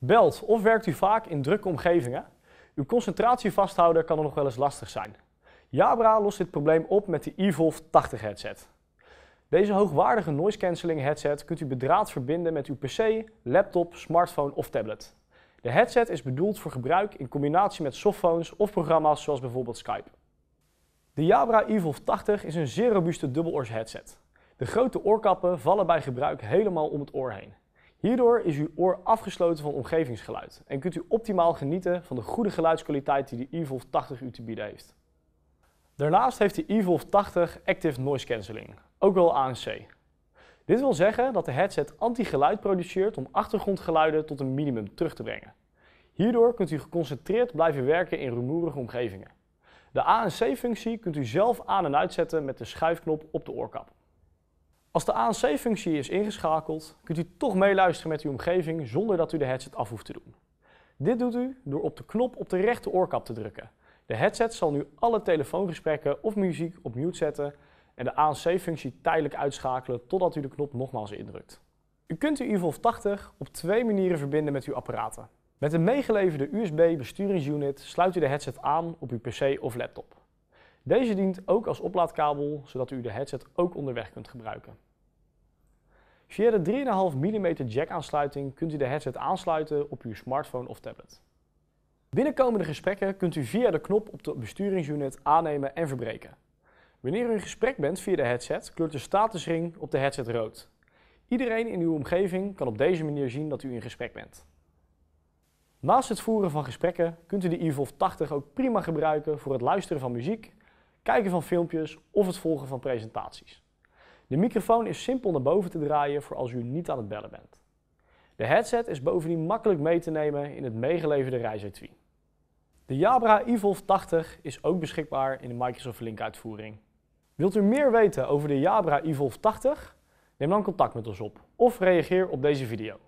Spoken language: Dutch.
Belt of werkt u vaak in drukke omgevingen? Uw concentratie vasthouden kan er nog wel eens lastig zijn. Jabra lost dit probleem op met de eVolve 80 headset. Deze hoogwaardige noise cancelling headset kunt u bedraad verbinden met uw pc, laptop, smartphone of tablet. De headset is bedoeld voor gebruik in combinatie met softphones of programma's zoals bijvoorbeeld Skype. De Jabra eVolve 80 is een zeer robuuste dubbeloors headset. De grote oorkappen vallen bij gebruik helemaal om het oor heen. Hierdoor is uw oor afgesloten van omgevingsgeluid en kunt u optimaal genieten van de goede geluidskwaliteit die de Evolve 80 u te bieden heeft. Daarnaast heeft de Evolve 80 Active Noise Cancelling, ook wel ANC. Dit wil zeggen dat de headset anti-geluid produceert om achtergrondgeluiden tot een minimum terug te brengen. Hierdoor kunt u geconcentreerd blijven werken in rumoerige omgevingen. De ANC-functie kunt u zelf aan en uitzetten met de schuifknop op de oorkap. Als de ANC-functie is ingeschakeld, kunt u toch meeluisteren met uw omgeving zonder dat u de headset af hoeft te doen. Dit doet u door op de knop op de rechter oorkap te drukken. De headset zal nu alle telefoongesprekken of muziek op mute zetten en de ANC-functie tijdelijk uitschakelen totdat u de knop nogmaals indrukt. U kunt uw eVolve 80 op twee manieren verbinden met uw apparaten. Met de meegeleverde USB besturingsunit sluit u de headset aan op uw PC of laptop. Deze dient ook als oplaadkabel, zodat u de headset ook onderweg kunt gebruiken. Via de 3,5 mm jack-aansluiting kunt u de headset aansluiten op uw smartphone of tablet. Binnenkomende gesprekken kunt u via de knop op de besturingsunit aannemen en verbreken. Wanneer u in gesprek bent via de headset, kleurt de statusring op de headset rood. Iedereen in uw omgeving kan op deze manier zien dat u in gesprek bent. Naast het voeren van gesprekken kunt u de eVolve 80 ook prima gebruiken voor het luisteren van muziek, kijken van filmpjes of het volgen van presentaties. De microfoon is simpel naar boven te draaien voor als u niet aan het bellen bent. De headset is bovendien makkelijk mee te nemen in het meegeleverde reisetui. De Jabra Evolve 80 is ook beschikbaar in de Microsoft Link uitvoering. Wilt u meer weten over de Jabra Evolve 80? Neem dan contact met ons op of reageer op deze video.